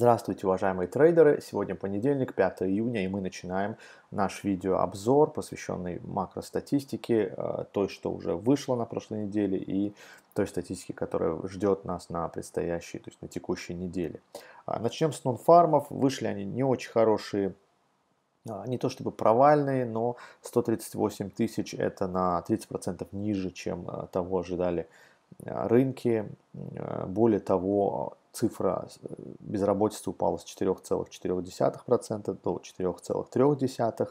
Здравствуйте, уважаемые трейдеры! Сегодня понедельник, 5 июня, и мы начинаем наш видеообзор, посвященный макростатистике, э, той, что уже вышло на прошлой неделе, и той статистике, которая ждет нас на предстоящей, то есть на текущей неделе. А, начнем с нонфармов. Вышли они не очень хорошие а, не то чтобы провальные, но 138 тысяч это на 30% ниже, чем э, того ожидали э, рынки. Более того, цифра э, безработицы упала с 4,4% до 4,3%.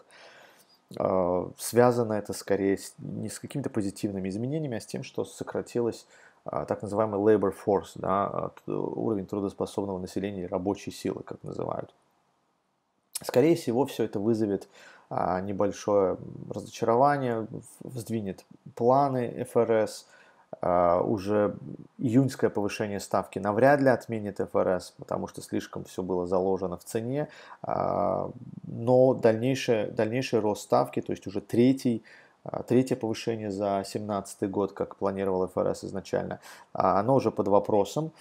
Э, связано это скорее не с какими-то позитивными изменениями, а с тем, что сократилась э, так называемый labor force, да, уровень трудоспособного населения рабочей силы, как называют. Скорее всего, все это вызовет а, небольшое разочарование, сдвинет планы ФРС – а, уже июньское повышение ставки навряд ли отменит ФРС, потому что слишком все было заложено в цене, а, но дальнейший, дальнейший рост ставки, то есть уже третий а, Третье повышение за 2017 год, как планировал ФРС изначально, оно уже под вопросом,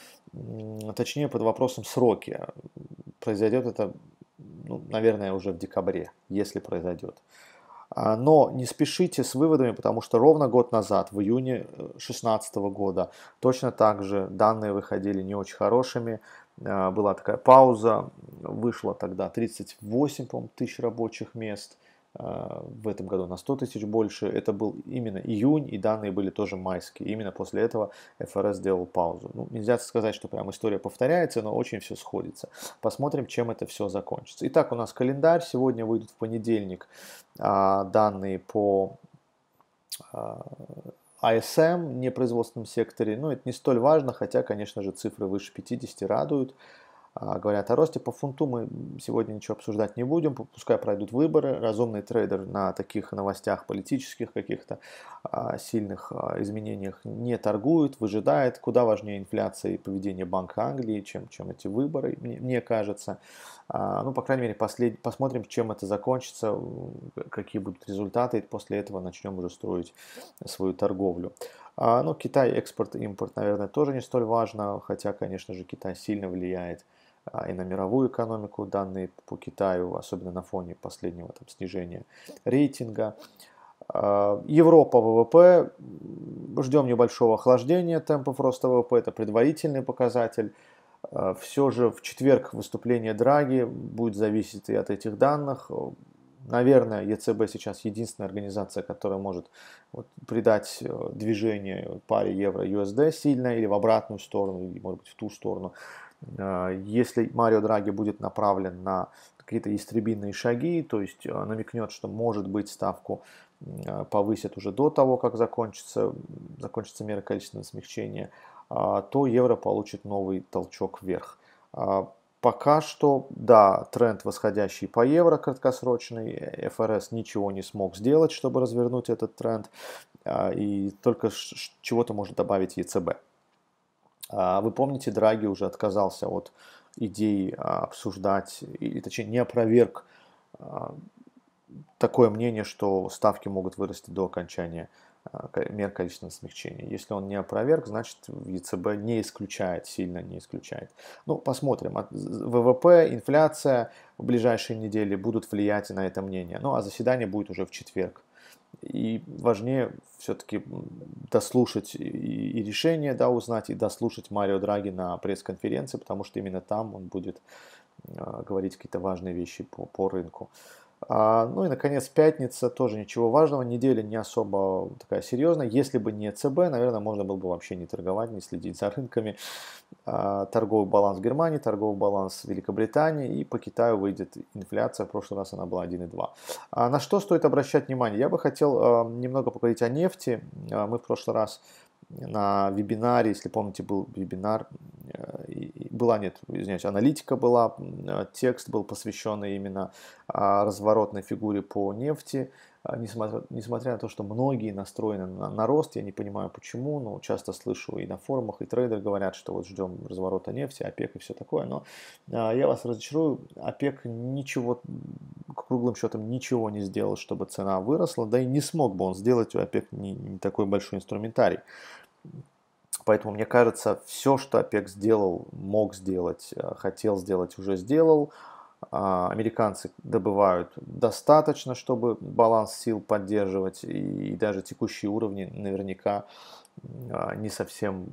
точнее под вопросом сроки. Произойдет это, ну, наверное, уже в декабре, если произойдет. А, но не спешите с выводами, потому что ровно год назад, в июне 2016 э, года, точно так же данные выходили не очень хорошими. А, была такая пауза, вышло тогда 38 тысяч рабочих мест – а, в этом году на 100 тысяч больше. Это был именно июнь, и данные были тоже майские. Именно после этого ФРС сделал паузу. Ну, нельзя сказать, что прям история повторяется, но очень все сходится. Посмотрим, чем это все закончится. Итак, у нас календарь. Сегодня выйдут в понедельник а, данные по а, ISM, а непроизводственном секторе. Ну это не столь важно, хотя, конечно же, цифры выше 50 радуют. А, говорят о росте по фунту, мы сегодня ничего обсуждать не будем, пускай пройдут выборы, разумный трейдер на таких новостях политических каких-то а, сильных а, изменениях не торгует, выжидает, куда важнее инфляция и поведение Банка Англии, чем, чем эти выборы, мне, мне кажется. Ну, по крайней мере, послед... посмотрим, чем это закончится, какие будут результаты, и после этого начнем уже строить свою торговлю. Ну, Китай, экспорт, импорт, наверное, тоже не столь важно, хотя, конечно же, Китай сильно влияет на а, и на мировую экономику данные по Китаю, особенно на фоне последнего там, снижения рейтинга. А, Европа ВВП, ждем небольшого охлаждения темпов роста ВВП, это предварительный показатель. А, Все же в четверг выступление Драги будет зависеть и от этих данных. Наверное, ЕЦБ сейчас единственная организация, которая может вот, придать э, движение паре евро-ЮСД сильно или в обратную сторону, или, может быть, в ту сторону. А, если Марио Драги будет направлен на какие-то истребинные шаги, то есть а, намекнет, что может быть ставку а, повысят уже до того, как закончится, закончится мера количественного смягчения, то евро получит новый толчок вверх. Пока что, да, тренд восходящий по евро краткосрочный. ФРС ничего не смог сделать, чтобы развернуть этот тренд. И только чего-то может добавить ЕЦБ. А вы помните, Драги уже отказался от идеи а, обсуждать, и точнее не опроверг а, такое мнение, что ставки могут вырасти до окончания мер количественного смягчения. Если он не опроверг, значит ЕЦБ не исключает, сильно не исключает. Ну, посмотрим. ВВП, инфляция в ближайшие недели будут влиять на это мнение. Ну, а заседание будет уже в четверг. И важнее все-таки дослушать и решение да, узнать, и дослушать Марио Драги на пресс-конференции, потому что именно там он будет а, говорить какие-то важные вещи по, по рынку. А, ну и, наконец, пятница, тоже ничего важного, неделя не особо такая серьезная. Если бы не ЦБ, наверное, можно было бы вообще не торговать, не следить за рынками. А, торговый баланс Германии, торговый баланс Великобритании и по Китаю выйдет инфляция. В прошлый раз она была 1,2. А на что стоит обращать внимание? Я бы хотел немного поговорить о нефти. А, мы в прошлый раз на вебинаре, если помните, был вебинар была, нет, извиняюсь, аналитика была, текст был посвящен именно а, разворотной фигуре по нефти, а, несмотря, несмотря на то, что многие настроены на, на рост, я не понимаю почему, но часто слышу и на форумах, и трейдеры говорят, что вот ждем разворота нефти, ОПЕК и все такое, но а, я вас разочарую, ОПЕК ничего, круглым счетом ничего не сделал, чтобы цена выросла, да и не смог бы он сделать, у ОПЕК не, не такой большой инструментарий. Поэтому, мне кажется, все, что ОПЕК сделал, мог сделать, э, хотел сделать, уже сделал. А, американцы добывают достаточно, чтобы баланс сил поддерживать, и даже текущие уровни наверняка а, не совсем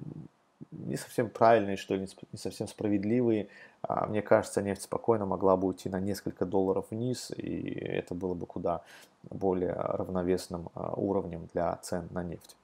не совсем правильные, что ли, не совсем справедливые. А, мне кажется, нефть спокойно могла бы уйти на несколько долларов вниз, и это было бы куда более равновесным уровнем для цен на нефть.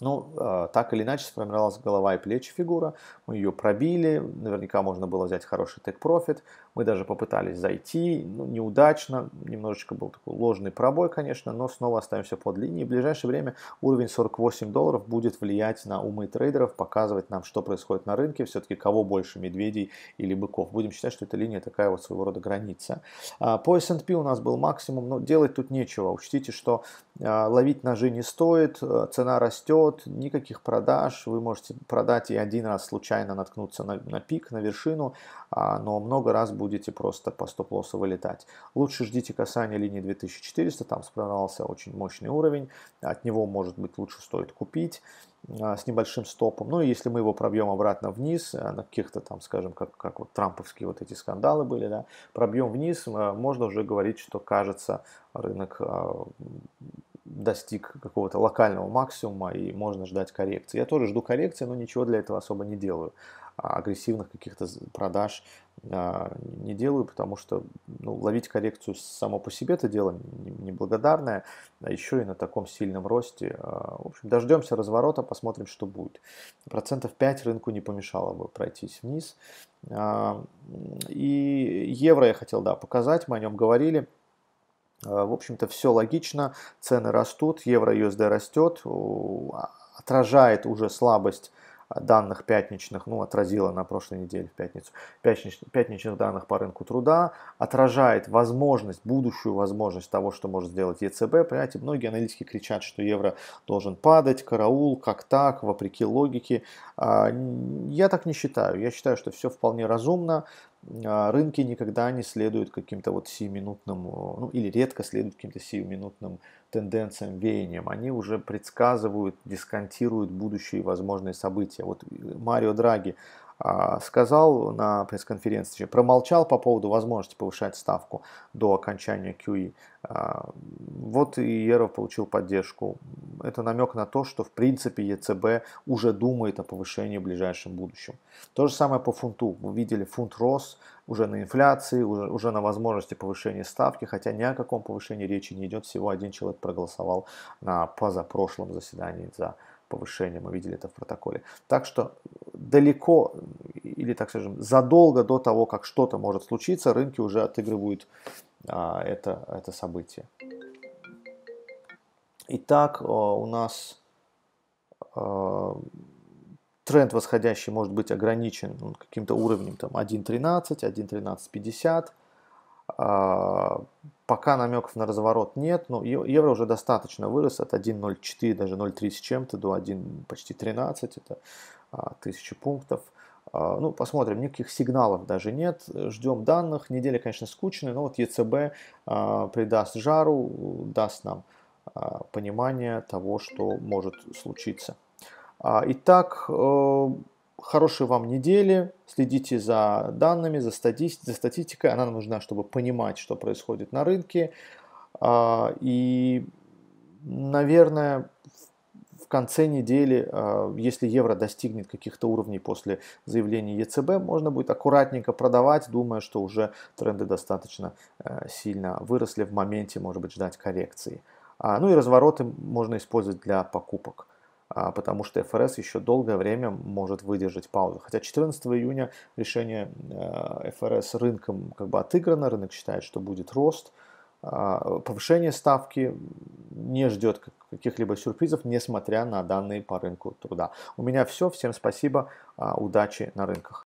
Ну, а, так или иначе сформировалась голова и плечи фигура, мы ее пробили, наверняка можно было взять хороший тек-профит, мы даже попытались зайти, ну, неудачно, немножечко был такой ложный пробой, конечно, но снова остаемся под линией. В ближайшее время уровень 48 долларов будет влиять на умы трейдеров, показывать нам, что происходит на рынке, все-таки кого больше, медведей или быков. Будем считать, что эта линия такая вот своего рода граница. А, по S&P у нас был максимум, но делать тут нечего. Учтите, что а, ловить ножи не стоит, а, цена растет, никаких продаж, вы можете продать и один раз случайно наткнуться на, на пик, на вершину, но много раз будет будете просто по стоп-лоссу вылетать. Лучше ждите касания линии 2400, там сформировался очень мощный уровень, от него, может быть, лучше стоит купить а, с небольшим стопом. Ну и если мы его пробьем обратно вниз, а, на каких-то там, скажем, как, как вот трамповские вот эти скандалы были, да, пробьем вниз, а, можно уже говорить, что кажется рынок достиг какого-то локального максимума и можно ждать коррекции. Я тоже жду коррекции, но ничего для этого особо не делаю агрессивных каких-то продаж а, не делаю, потому что ну, ловить коррекцию само по себе это дело неблагодарное, а еще и на таком сильном росте. А, в общем, дождемся разворота, посмотрим, что будет. Процентов 5 рынку не помешало бы пройтись вниз. А, и евро я хотел, да, показать, мы о нем говорили. В общем-то, все логично, цены растут, евро-USD растет, отражает уже слабость данных пятничных, ну, отразила на прошлой неделе в пятницу, пятничных пятничных данных по рынку труда, отражает возможность, будущую возможность того, что может сделать ЕЦБ. Понимаете, многие аналитики кричат, что евро должен падать, караул, как так, вопреки логике. А, я так не считаю. Я считаю, что все вполне разумно. А, рынки никогда не следуют каким-то вот сиюминутным, ну или редко следуют каким-то сиюминутным тенденциям, веяниям. Они уже предсказывают, дисконтируют будущие возможные события. Вот э, Марио Драги а, сказал на пресс-конференции, промолчал по поводу возможности повышать ставку до окончания QE. А, вот и Еров получил поддержку. Это намек на то, что в принципе ЕЦБ уже думает о повышении в ближайшем будущем. То же самое по фунту. Вы видели, фунт рос уже на инфляции, уже, уже на возможности повышения ставки, хотя ни о каком повышении речи не идет. Всего один человек проголосовал на позапрошлом заседании за повышение, мы видели это в протоколе. Так что далеко, или так скажем, задолго до того, как что-то может случиться, рынки уже отыгрывают а, это, это событие. Итак, э, у нас э, тренд восходящий может быть ограничен ну, каким-то уровнем там 1.13, 1.13.50, Пока намеков на разворот нет, но евро уже достаточно вырос от 1.04, даже 0.3 с чем-то до 1 почти 13, это а, 1000 пунктов. А, ну, посмотрим, никаких сигналов даже нет, ждем данных. Неделя, конечно, скучная, но вот ЕЦБ а, придаст жару, даст нам а, понимание того, что может случиться. А, итак, э, Хорошей вам недели, следите за данными, за, стати за статистикой, она нам нужна, чтобы понимать, что происходит на рынке. А, и, наверное, в конце недели, а, если евро достигнет каких-то уровней после заявления ЕЦБ, можно будет аккуратненько продавать, думая, что уже тренды достаточно э, сильно выросли в моменте, может быть, ждать коррекции. А, ну и развороты можно использовать для покупок. А, потому что ФРС еще долгое время может выдержать паузу. Хотя 14 июня решение ФРС э, рынком как бы отыграно, рынок считает, что будет рост, а, повышение ставки не ждет каких-либо сюрпризов, несмотря на данные по рынку труда. У меня все, всем спасибо, а, удачи на рынках.